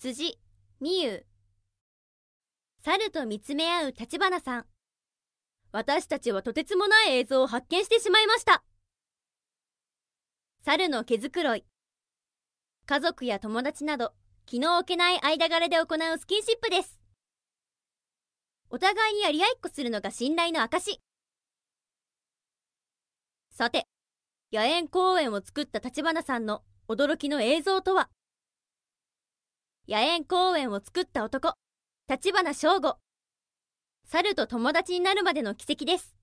辻美優猿と見つめ合う立花さん私たちはとてつもない映像を発見してしまいました猿の毛づくろい家族や友達など気の置けない間柄で行うスキンシップですお互いにやり合いっこするのが信頼の証さて野猿公園を作った立花さんの驚きの映像とは野猿公園を作った男、橘翔吾。猿と友達になるまでの軌跡です。